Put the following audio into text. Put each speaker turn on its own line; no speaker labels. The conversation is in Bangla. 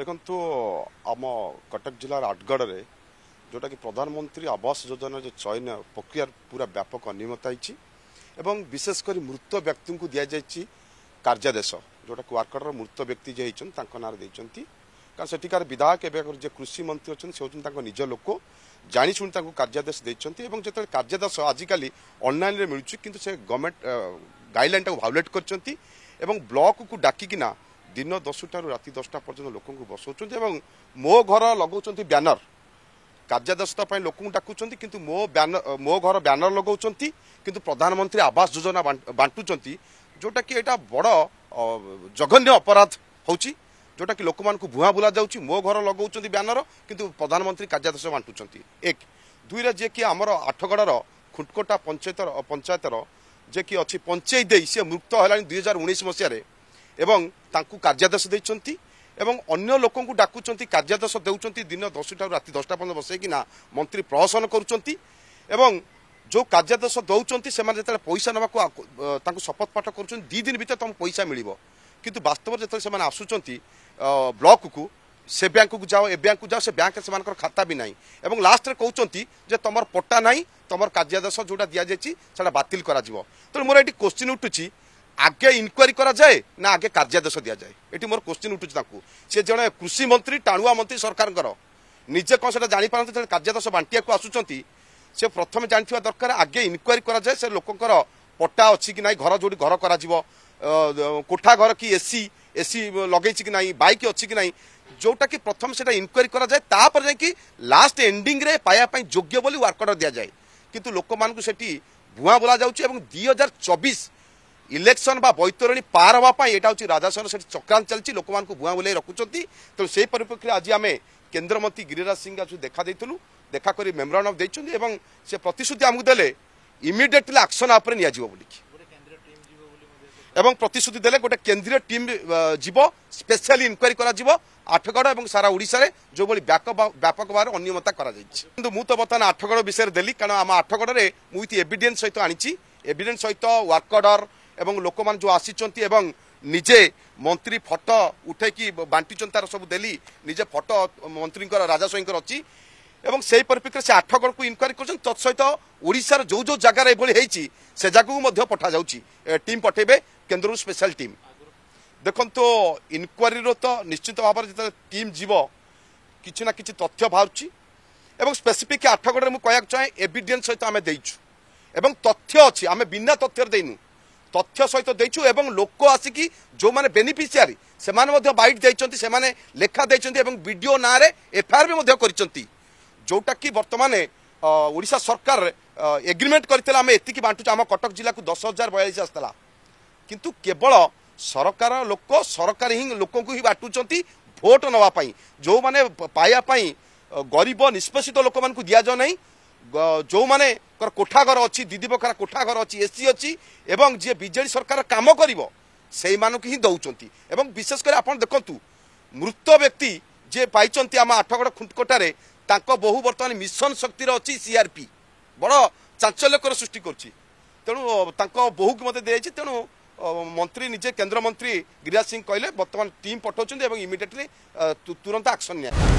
ଦେଖନ୍ତୁ ଆମ କଟକ ଜିଲ୍ଲାର ଆଟଗଡ଼ରେ ଯେଉଁଟାକି ପ୍ରଧାନମନ୍ତ୍ରୀ ଆବାସ ଯୋଜନାର ଯେଉଁ ଚୟନ ପ୍ରକ୍ରିୟାର ପୁରା ବ୍ୟାପକ ଅନିୟମିତ ହେଇଛି ଏବଂ ବିଶେଷ କରି ମୃତ ବ୍ୟକ୍ତିଙ୍କୁ ଦିଆଯାଇଛି କାର୍ଯ୍ୟାଦେଶ ଯେଉଁଟା ୱାର୍କରର ମୃତ ବ୍ୟକ୍ତି ଯିଏ ହେଇଛନ୍ତି ତାଙ୍କ ନାଁରେ ଦେଇଛନ୍ତି କାରଣ ସେଠିକାର ବିଧାୟକ ଏବେ ଯିଏ କୃଷି ମନ୍ତ୍ରୀ ଅଛନ୍ତି ସେ ହେଉଛନ୍ତି ତାଙ୍କ ନିଜ ଲୋକ ଜାଣିଶୁଣି ତାଙ୍କୁ କାର୍ଯ୍ୟାଦେଶ ଦେଇଛନ୍ତି ଏବଂ ଯେତେବେଳେ କାର୍ଯ୍ୟାଦେଶ ଆଜିକାଲି ଅନଲାଇନ୍ରେ ମିଳୁଛି କିନ୍ତୁ ସେ ଗଭର୍ଣ୍ଣମେଣ୍ଟ ଗାଇଡ଼ଲାଇନ୍ଟାକୁ ଭାଓଲେଟ୍ କରିଛନ୍ତି ଏବଂ ବ୍ଲକକୁ ଡାକିକିନା ଦିନ ଦଶଟାରୁ ରାତି ଦଶଟା ପର୍ଯ୍ୟନ୍ତ ଲୋକଙ୍କୁ ବସାଉଛନ୍ତି ଏବଂ ମୋ ଘର ଲଗାଉଛନ୍ତି ବ୍ୟାନର କାର୍ଯ୍ୟାଦେଶତା ପାଇଁ ଲୋକଙ୍କୁ ଡାକୁଛନ୍ତି କିନ୍ତୁ ମୋ ବ୍ୟାନର ମୋ ଘର ବ୍ୟାନର ଲଗାଉଛନ୍ତି କିନ୍ତୁ ପ୍ରଧାନମନ୍ତ୍ରୀ ଆବାସ ଯୋଜନା ବାଣ୍ଟୁଛନ୍ତି ଯେଉଁଟାକି ଏଇଟା ବଡ଼ ଜଘନ୍ୟ ଅପରାଧ ହେଉଛି ଯେଉଁଟାକି ଲୋକମାନଙ୍କୁ ଭୁଆଁ ବୁଲା ଯାଉଛି ମୋ ଘର ଲଗାଉଛନ୍ତି ବ୍ୟାନର କିନ୍ତୁ ପ୍ରଧାନମନ୍ତ୍ରୀ କାର୍ଯ୍ୟାଦେଶ ବାଣ୍ଟୁଛନ୍ତି ଏକ ଦୁଇରେ ଯିଏକି ଆମର ଆଠଗଡ଼ର ଖୁଣ୍ଟକୋଟା ପଞ୍ଚାୟତର ପଞ୍ଚାୟତର ଯିଏକି ଅଛି ପଞ୍ଚେଇ ଦେଇ ସିଏ ମୃତ ହେଲାଣି ଦୁଇ ହଜାର ଉଣେଇଶ ମସିହାରେ এবং ତାଙ୍କୁ কার্যাদেশ ଦେଇଛନ୍ତି এবং অন্য লোককে ডাকুচার কার্যাদেশ দেওয়া দিন দশটা রাতে দশটা পর্যন্ত কিনা মন্ত্রী প্রহসন করছেন এবং যে কার্যাদেশ দেওয়া সে যেত পয়সা নেওয়া তা শপথ পাঠ করছেন দুই দিন ভিতরে তোমাকে পয়সা মিলব কিন্তু বাস্তব যেত সে আসুচার কু সে কু যাও এ ব্যাঙ্ককু যাও সে ব্যাঙ্ক সে খাতা বি নাই এবং লাস্টে কৌন যে তোমার পট্টা নাই তোমার কার্যাদেশ যেটা দিয়া যাই সেটা বাতিল করা তো মোট এটি কোশ্চিন উঠুছি আগে ইনকোয়ারি করা যায় না আগে কার্যাদেশ দিয়া যায় এটি মোর কোশ্চিন উঠুছে তাঁকু সে জন কৃষি মন্ত্রী টাণুয়া মন্ত্রী সরকারঙ্কর নিজে কোন সেটা জাঁপারতে যে কার্যাদেশ বাঁটিয়া আসুচার সে প্রথমে জাঁথা দরকার আগে ইনকোয়ারি করা যায় সে লোকর পট্টা অছি কি না ঘর যে ঘর করা কোঠা ঘর কি এসি এসি লগাইছি কি না বাইক অছি কি না যেটা কি প্রথমে সেটা ইনকোয়ারি করা যায় তাপরে যাই লাস্ট এন্ডিং রে পাইয়া যোগ্য বলে ওয়ার্ক অর্ডর দিয়া যায় কিন্তু লোক সেটি ভুয়া বলা যাচ্ছে এবং দুই হাজার চবিশ ইলেকশন বা বৈতরণী পার হওয়া এটা হচ্ছে রাজাসন সেটি চক্রান্ত চলছে লোক ভুয়া বুলাই রাখুচ্ছেন তেমন সেই পরিপ্রেক্ষিতে আজ আমি কেন্দ্রমন্ত্রী গিরিরাজ সিং আজ দেখা দিয়েছিল দেখা করে মেমোরান্ডম দিয়েছেন এবং সে প্রতিশ্রুতি আমি দেলে ইমিডিয়েটলি আকশন আপরে নিয়ে বলি এবং প্রতিশ্রুতি দেলে গোটে কেন্দ্রীয় টিম যাব স্পেশাল ইনকোয়ারি করা যাব আঠগড় এবং সারা ওড়শার যেভাবে ব্যাপক ভাবে অনিয়মতা করা যাই কিন্তু মু তো বর্তমানে আঠগড় বিষয়ে দেলি কারণ আমার আঠগড়ে মুই এভিডেন্স সহ আনিছি এভিডেন্স সহ ওয়ার্ক অর্ডর এবং ଲୋକମାନେ ଯେଉଁ ଆସିଛନ୍ତି ଏବଂ ନିଜେ ମନ୍ତ୍ରୀ ଫଟୋ ଉଠାଇକି বাঁটিছেন তার সব দেলি নিজে ফটো মন্ত্রী রাজা ସ୍ୱାଇଁଙ୍କର ଅଛି এবং সেই পরিপ্রেক্ষিতে সে আঠগড় কু ইনকোয়ারি করছেন তৎসহিত ওড়িশার যে যে জায়গার এইভাবে হয়েছি সে জায়গাকে মধ্যে পঠা যাচ্ছি টিম পঠাইবে কেন্দ্র স্পেশাল টিম দেখুন ইনকোয়ারি তো নিশ্চিত ভাবে যেত টিম যাব কিছু না কিছু তথ্য বাহুচি এবং স্পেসিফিক আঠগড়ে মু কয়া চাহে এভিডেন্স সহ আমি দেইছু এবং তথ্য অছি আমি বিনা তথ্যের দেইনু তথ্য সহ দিয়েছু এবং লোক আসিকি যে বেনিফিসিয়ারি সে বাইট দিয়েছেন সে লেখা দিয়েছেন এবং বিডিও না এফআইআর করেছেন যেটা কি বর্তমানে ওড়শা সরকার এগ্রিমেন্ট করে আমি এত বাঁটুছু আমার কটক জেলা দশ হাজার বয়ালিশ আসলা কিন্তু কেবল সরকার লোক সরকার হি লোক হি বাটুচার ভোট নেওয়া যে পাইয়া গরিব নিষ্পেষিত লোক দিয়া যাও না ଯେଉଁମାନଙ୍କର କୋଠାଘର ଅଛି ଦିଦି ବଖରା କୋଠାଘର ଅଛି ଏ ସି ଅଛି ଏବଂ ଯିଏ ବିଜେଡ଼ି ସରକାର କାମ କରିବ ସେଇମାନଙ୍କୁ ହିଁ ଦେଉଛନ୍ତି ଏବଂ ବିଶେଷ କରି ଆପଣ ଦେଖନ୍ତୁ ମୃତ ବ୍ୟକ୍ତି ଯିଏ ପାଇଛନ୍ତି ଆମ ଆଠଗଡ଼ ଖୁଣ୍ଟକୋଟାରେ ତାଙ୍କ ବହୁ ବର୍ତ୍ତମାନ ମିଶନ ଶକ୍ତିର ଅଛି ସିଆର୍ପି ବଡ଼ ଚାଞ୍ଚଲ୍ୟକର ସୃଷ୍ଟି କରୁଛି ତେଣୁ ତାଙ୍କ ବୋହୂକୁ ମୋତେ ଦିଆଯାଇଛି ତେଣୁ ମନ୍ତ୍ରୀ ନିଜେ କେନ୍ଦ୍ରମନ୍ତ୍ରୀ ଗିରିରାଜ ସିଂ କହିଲେ ବର୍ତ୍ତମାନ ଟିମ୍ ପଠାଉଛନ୍ତି ଏବଂ ଇମିଡିଏଟ୍ଲି ତୁରନ୍ତ ଆକ୍ସନ୍ ନିଆ